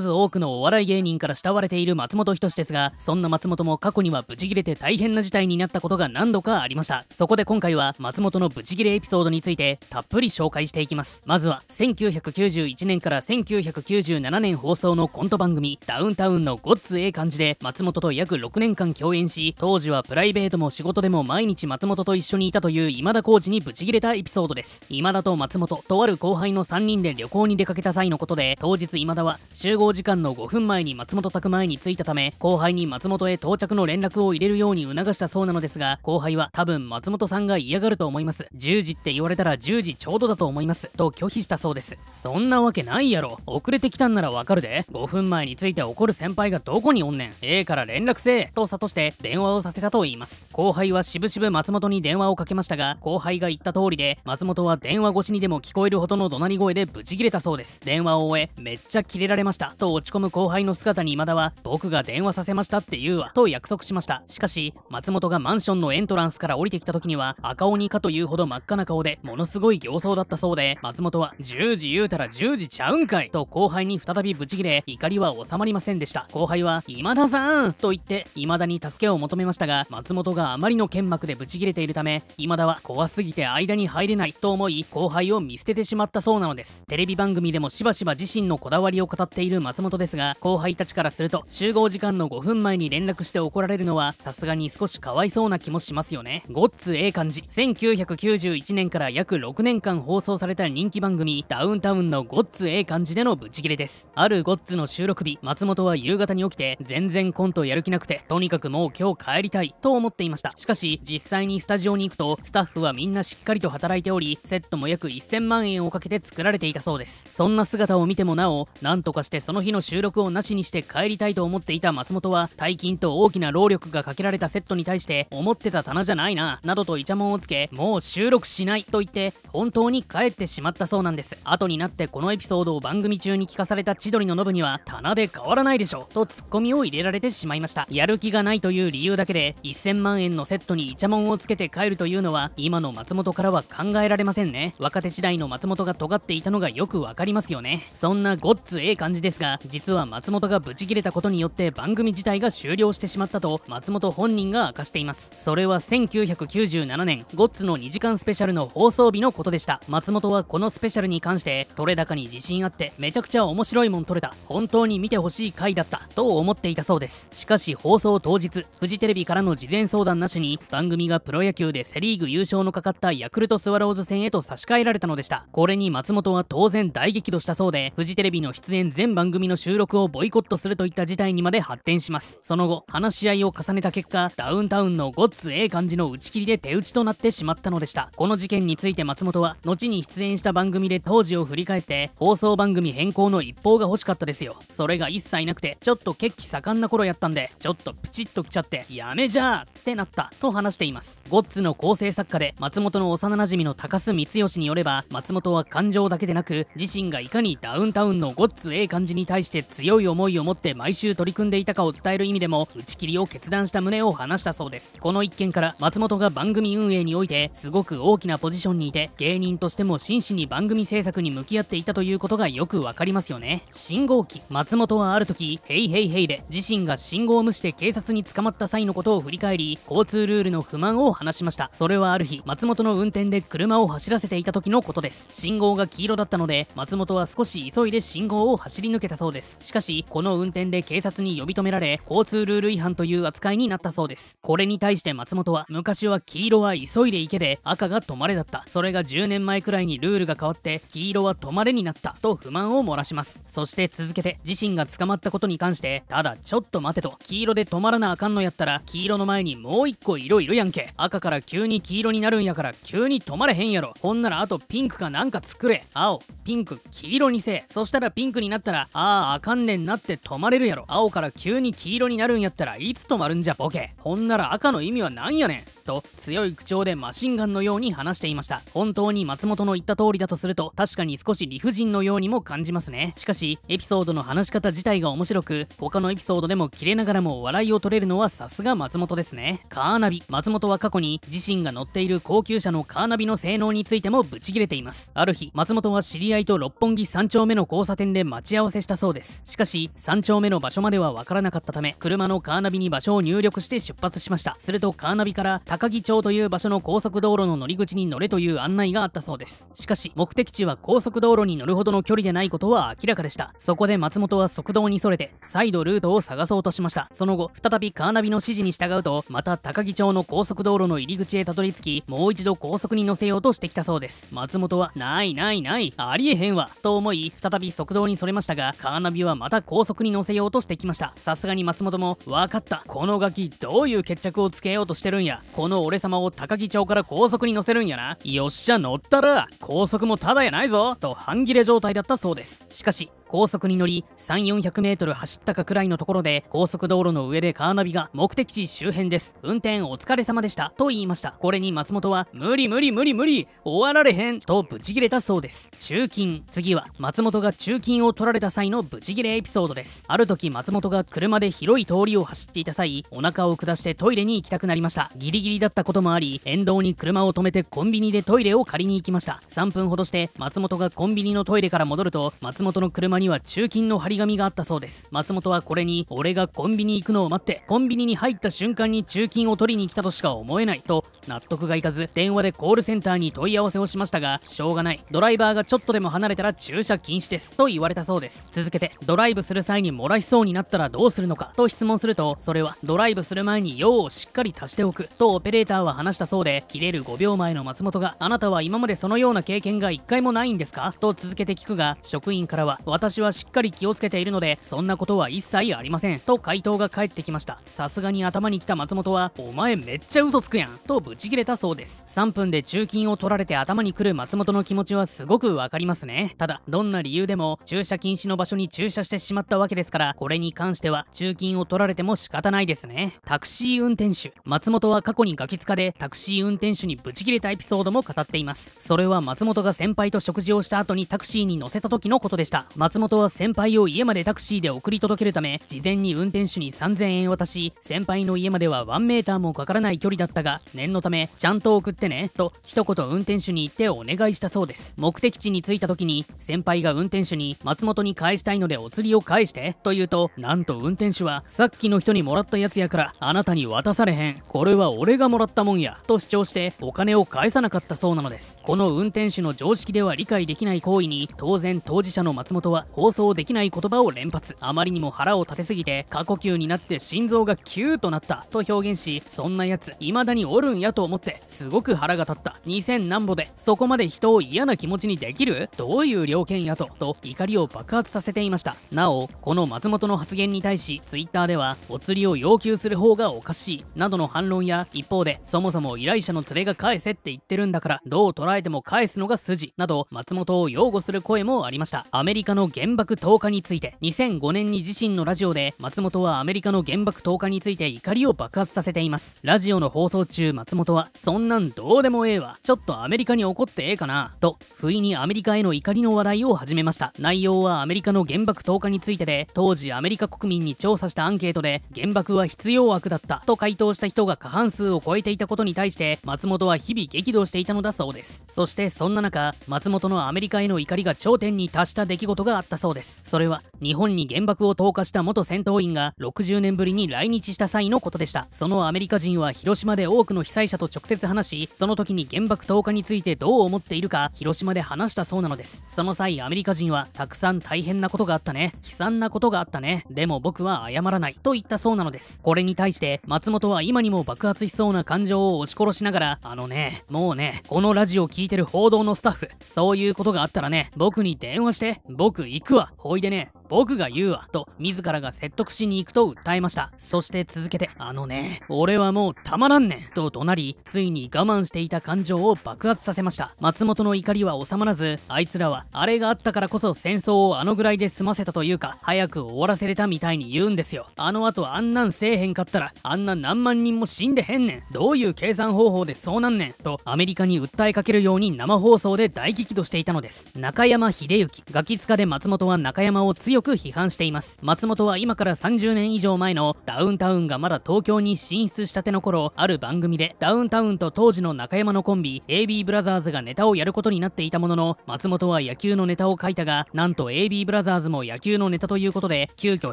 数多くのお笑い芸人から慕われている松本人志ですがそんな松本も過去にはブチギレて大変な事態になったことが何度かありましたそこで今回は松本のブチギレエピソードについてたっぷり紹介していきますまずは1991年から1997年放送のコント番組「ダウンタウンのごっつええ感じ」で松本と約6年間共演し当時はプライベートも仕事でも毎日松本と一緒にいたという今田浩司にブチギレたエピソードです今田と松本とある後輩の3人で旅行に出かけた際のことで当日今田は集合合時間の5分前に松本宅前に着いたため後輩に松本へ到着の連絡を入れるように促したそうなのですが後輩は多分松本さんが嫌がると思います10時って言われたら10時ちょうどだと思いますと拒否したそうですそんなわけないやろ遅れてきたんならわかるで5分前について怒る先輩がどこにおんねんええから連絡せえと諭して電話をさせたと言います後輩はしぶしぶ松本に電話をかけましたが後輩が言った通りで松本は電話越しにでも聞こえるほどの怒鳴り声でブチギレたそうです電話を終えめっちゃキレられましたと落ち込む後輩の姿に今田は僕が電話させましたって言うわと約束しましたしかし松本がマンションのエントランスから降りてきた時には赤鬼かというほど真っ赤な顔でものすごい形相だったそうで松本は10時言うたら10時ちゃうんかいと後輩に再びブチギレ怒りは収まりませんでした後輩は今田さんと言って未だに助けを求めましたが松本があまりの剣幕でブチギレているため今田は怖すぎて間に入れないと思い後輩を見捨ててしまったそうなのですテレビ番組でもしばしば自身のこだわりを語っているる松本ですが後輩たちからすると集合時間の5分前に連絡して怒られるのはさすがに少しかわいそうな気もしますよねごっつええ感じ1991年から約6年間放送された人気番組ダウンタウンのごっつええ感じでのブチギレですあるごっつの収録日松本は夕方に起きて全然コントやる気なくてとにかくもう今日帰りたいと思っていましたしかし実際にスタジオに行くとスタッフはみんなしっかりと働いておりセットも約1000万円をかけて作られていたそうですそんな姿を見てもなおなんとかしてその日の収録をなしにして帰りたいと思っていた松本は大金と大きな労力がかけられたセットに対して思ってた棚じゃないななどとイチャモンをつけもう収録しないと言って本当に帰ってしまったそうなんです後になってこのエピソードを番組中に聞かされた千鳥のノブには棚で変わらないでしょとツッコミを入れられてしまいましたやる気がないという理由だけで1000万円のセットにイチャモンをつけて帰るというのは今の松本からは考えられませんね若手時代の松本が尖っていたのがよくわかりますよねそんなごっつええ感じでですが実は松本がブチ切れたことによって番組自体が終了してしまったと松本本人が明かしていますそれは1997年ゴッツの2時間スペシャルの放送日のことでした松本はこのスペシャルに関して撮れ高に自信あってめちゃくちゃ面白いもん撮れた本当に見てほしい回だったと思っていたそうですしかし放送当日フジテレビからの事前相談なしに番組がプロ野球でセ・リーグ優勝のかかったヤクルトスワローズ戦へと差し替えられたのでしたこれに松本は当然大激怒したそうでフジテレビの出演全番番組の収録をボイコットするといった事態にまで発展しますその後話し合いを重ねた結果ダウンタウンのごっつええ感じの打ち切りで手打ちとなってしまったのでしたこの事件について松本は後に出演した番組で当時を振り返って放送番組変更の一報が欲しかったですよそれが一切なくてちょっと血気盛んな頃やったんでちょっとプチッときちゃってやめじゃーってなったと話していますゴッツの構成作家で松本の幼なじみの高須光義によれば松本は感情だけでなく自身がいかにダウンタウンのゴッツええ感じ事に対して強い思いを持って毎週取り組んでいたかを伝える意味でも打ち切りを決断した旨を話したそうですこの一件から松本が番組運営においてすごく大きなポジションにいて芸人としても真摯に番組制作に向き合っていたということがよくわかりますよね信号機松本はある時「ヘイヘイヘイで自身が信号を無視て警察に捕まった際のことを振り返り交通ルールの不満を話しましたそれはある日松本の運転で車を走らせていた時のことです信号が黄色だったので松本は少し急いで信号を走り抜けたそうですしかしこの運転で警察に呼び止められ交通ルール違反という扱いになったそうですこれに対して松本は昔は黄色は急いで行けで赤が止まれだったそれが10年前くらいにルールが変わって黄色は止まれになったと不満を漏らしますそして続けて自身が捕まったことに関してただちょっと待てと黄色で止まらなあかんのやったら黄色の前にもう一個色いるやんけ赤から急に黄色になるんやから急に止まれへんやろほんならあとピンクかなんか作れ青ピンク黄色にせえそしたらピンクになったらあああかんねんなって止まれるやろ青から急に黄色になるんやったらいつ止まるんじゃボケほんなら赤の意味はなんやねんと強い口調でマシンガンのように話していました本当に松本の言った通りだとすると確かに少し理不尽のようにも感じますねしかしエピソードの話し方自体が面白く他のエピソードでもキレながらも笑いを取れるのはさすが松本ですねカーナビ松本は過去に自身が乗っている高級車のカーナビの性能についてもブチギレていますある日松本は知り合いと六本木3丁目の交差点で待ち合わせしたそうですしかし3丁目の場所まではわからなかったため車のカーナビに場所を入力して出発しましたするとカーナビから高木町という場所の高速道路の乗り口に乗れという案内があったそうですしかし目的地は高速道路に乗るほどの距離でないことは明らかでしたそこで松本は速道にそれて再度ルートを探そうとしましたその後再びカーナビの指示に従うとまた高木町の高速道路の入り口へたどり着きもう一度高速に乗せようとしてきたそうです松本はないないないありえへんわと思い再び速道にそれましたがカーナビはまた高速に乗せようとしてきましたさすがに松本も分かったこのガキどういう決着をつけようとしてるんやこの俺様を高木町から高速に乗せるんやなよっしゃ乗ったら高速もただやないぞと半切れ状態だったそうですしかし高速に乗り3 4 0 0メートル走ったかくらいのところで高速道路の上でカーナビが目的地周辺です運転お疲れ様でしたと言いましたこれに松本は無理無理無理無理終わられへんとブチギレたそうです中勤。次は松本が中勤を取られた際のブチギレエピソードですある時松本が車で広い通りを走っていた際お腹を下してトイレに行きたくなりましたギリギリだったこともあり沿道に車を止めてコンビニでトイレを借りに行きました3分ほどして松本がコンビニのトイレから戻ると松本の車にには中金の張り紙があったそうです松本はこれに俺がコンビニ行くのを待ってコンビニに入った瞬間に中金を取りに来たとしか思えないと納得がいかず電話でコールセンターに問い合わせをしましたがしょうがないドライバーがちょっとでも離れたら駐車禁止ですと言われたそうです続けてドライブする際に漏らしそうになったらどうするのかと質問するとそれはドライブする前に用をしっかり足しておくとオペレーターは話したそうで切れる5秒前の松本があなたは今までそのような経験が1回もないんですかと続けて聞くが職員からは私私はしっかり気をつけているのでそんなことは一切ありませんと回答が返ってきましたさすがに頭に来た松本はお前めっちゃ嘘つくやんとブチギレたそうです3分で中金を取られて頭に来る松本の気持ちはすごくわかりますねただどんな理由でも駐車禁止の場所に駐車してしまったわけですからこれに関しては中金を取られても仕方ないですねタクシー運転手松本は過去にガキ使でタクシー運転手にブチギレたエピソードも語っていますそれは松本が先輩と食事をした後にタクシーに乗せた時のことでした松本は先輩を家までタクシーで送り届けるため事前に運転手に3000円渡し先輩の家までは1メーターもかからない距離だったが念のためちゃんと送ってねと一言運転手に言ってお願いしたそうです目的地に着いた時に先輩が運転手に松本に返したいのでお釣りを返してと言うとなんと運転手はさっきの人にもらったやつやからあなたに渡されへんこれは俺がもらったもんやと主張してお金を返さなかったそうなのですこの運転手の常識では理解できない行為に当然当事者の松本は放送できない言葉を連発あまりにも腹を立てすぎて過呼吸になって心臓がキューとなったと表現しそんなやつ未だにおるんやと思ってすごく腹が立った2000何歩でそこまで人を嫌な気持ちにできるどういう了見やとと怒りを爆発させていましたなおこの松本の発言に対し Twitter ではお釣りを要求する方がおかしいなどの反論や一方でそもそも依頼者の連れが返せって言ってるんだからどう捉えても返すのが筋など松本を擁護する声もありましたアメリカの原爆投下について2005年に自身のラジオで松本はアメリカの原爆投下について怒りを爆発させていますラジオの放送中松本はそんなんどうでもええわちょっとアメリカに怒ってええかなと不意にアメリカへの怒りの話題を始めました内容はアメリカの原爆投下についてで当時アメリカ国民に調査したアンケートで原爆は必要悪だったと回答した人が過半数を超えていたことに対して松本は日々激怒していたのだそうですそしてそんな中松本のアメリカへの怒りが頂点に達した出来事があったそうですそれは日本に原爆を投下した元戦闘員が60年ぶりに来日した際のことでしたそのアメリカ人は広島で多くの被災者と直接話しその時に原爆投下についてどう思っているか広島で話したそうなのですその際アメリカ人はたくさん大変なことがあったね悲惨なことがあったねでも僕は謝らないと言ったそうなのですこれに対して松本は今にも爆発しそうな感情を押し殺しながらあのねもうねこのラジオ聴いてる報道のスタッフそういうことがあったらね僕に電話して僕行くわ、ほいでね。僕が言うわと自らが説得しに行くと訴えましたそして続けてあのね俺はもうたまらんねんと怒鳴りついに我慢していた感情を爆発させました松本の怒りは収まらずあいつらはあれがあったからこそ戦争をあのぐらいで済ませたというか早く終わらせれたみたいに言うんですよあの後あんなんせえへんかったらあんな何万人も死んでへんねんどういう計算方法でそうなんねんとアメリカに訴えかけるように生放送で大激怒していたのです中山秀幸ガキツで松本は中山を強くく批判しています松本は今から30年以上前のダウンタウンがまだ東京に進出したての頃ある番組でダウンタウンと当時の中山のコンビ AB ブラザーズがネタをやることになっていたものの松本は野球のネタを書いたがなんと AB ブラザーズも野球のネタということで急遽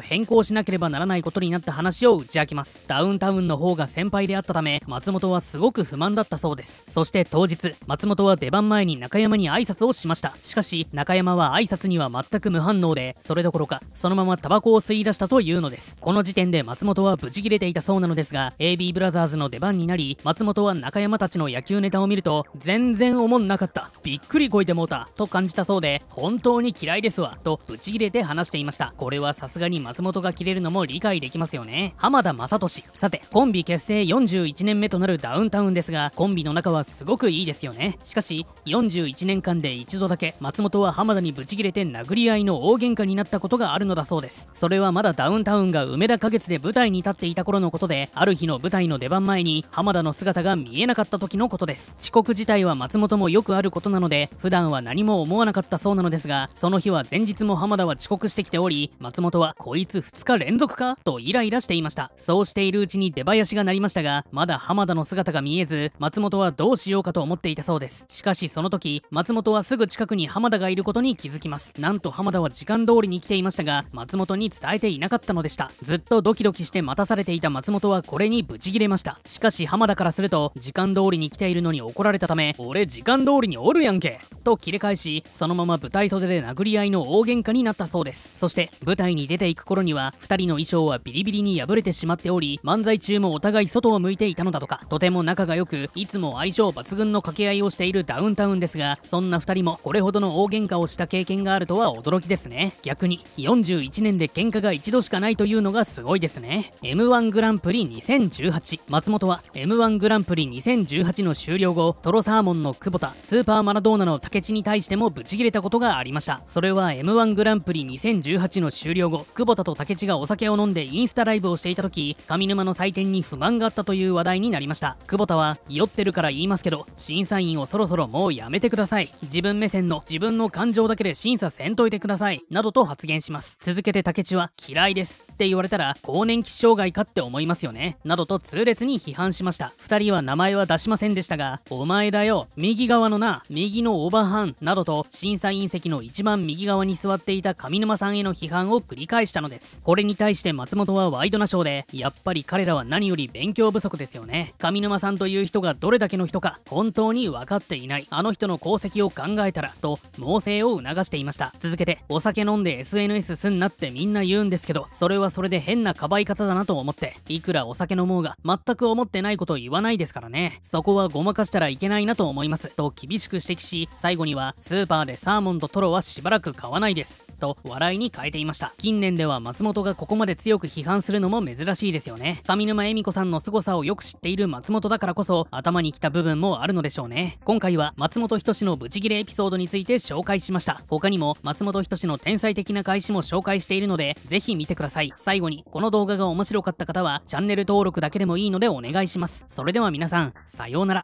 変更しなければならないことになった話を打ち明けますダウンタウンの方が先輩であったため松本はすごく不満だったそうですそして当日松本は出番前に中山に挨拶をしましたしかし中山は挨拶には全く無反応でそれとどころか、そのままタバコを吸い出したというのです。この時点で松本はブチ切れていたそうなのですが、AB ブラザーズの出番になり、松本は中山たちの野球ネタを見ると、全然おもんなかった。びっくりこいてもうた。と感じたそうで、本当に嫌いですわ。とブチ切れて話していました。これはさすがに松本が切れるのも理解できますよね。浜田雅俊。さて、コンビ結成41年目となるダウンタウンですが、コンビの中はすごくいいですよね。しかし、41年間で一度だけ、松本は浜田にブチ切れて殴り合いの大喧嘩になったことがあるのだそうですそれはまだダウンタウンが梅田花月で舞台に立っていた頃のことである日の舞台の出番前に浜田の姿が見えなかった時のことです遅刻自体は松本もよくあることなので普段は何も思わなかったそうなのですがその日は前日も浜田は遅刻してきており松本はこいつ2日連続かとイライラしていましたそうしているうちに出囃子が鳴りましたがまだ浜田の姿が見えず松本はどうしようかと思っていたそうですしかしその時松本はすぐ近くに浜田がいることに気づきますなんと浜田は時間通りに来ていましたが松本に伝えていなかったのでしたずっとドキドキして待たされていた松本はこれにブチギレましたしかし浜田からすると時間通りに来ているのに怒られたため俺時間通りにおるやんけと切り返しそのまま舞台袖で殴り合いの大喧嘩になったそうですそして舞台に出ていく頃には2人の衣装はビリビリに破れてしまっており漫才中もお互い外を向いていたのだとかとても仲が良くいつも相性抜群の掛け合いをしているダウンタウンですがそんな2人もこれほどの大喧嘩をした経験があるとは驚きですね逆に41年で喧嘩が一度しかないというのがすごいですね M1 グランプリ2018松本は M1 グランプリ2018の終了後トロサーモンの久保田スーパーマラドーナの竹地に対してもブチギレたことがありましたそれは M1 グランプリ2018の終了後久保田と竹地がお酒を飲んでインスタライブをしていた時上沼の採点に不満があったという話題になりました久保田は酔ってるから言いますけど審査員をそろそろもうやめてください自分目線の自分の感情だけで審査せんといてくださいなどと発言言します続けて武智は嫌いですって言われたら更年期障害かって思いますよねなどと痛烈に批判しました2人は名前は出しませんでしたがお前だよ右側のな右のオーバーハンなどと審査員席の一番右側に座っていた上沼さんへの批判を繰り返したのですこれに対して松本はワイドナショーでやっぱり彼らは何より勉強不足ですよね上沼さんという人がどれだけの人か本当に分かっていないあの人の功績を考えたらと猛省を促していました続けてお酒飲んで SNS SNS すんなってみんな言うんですけど、それはそれで変なかばい方だなと思って、いくらお酒飲もうが、全く思ってないこと言わないですからね。そこはごまかしたらいけないなと思います。と厳しく指摘し、最後には、スーパーでサーモンとトロはしばらく買わないです。と笑いに変えていました近年では松本がここまで強く批判するのも珍しいですよね上沼恵美子さんの凄さをよく知っている松本だからこそ頭にきた部分もあるのでしょうね今回は松本人志のブチギレエピソードについて紹介しました他にも松本人志の天才的な返しも紹介しているのでぜひ見てください最後にこの動画が面白かった方はチャンネル登録だけでもいいのでお願いしますそれでは皆さんさようなら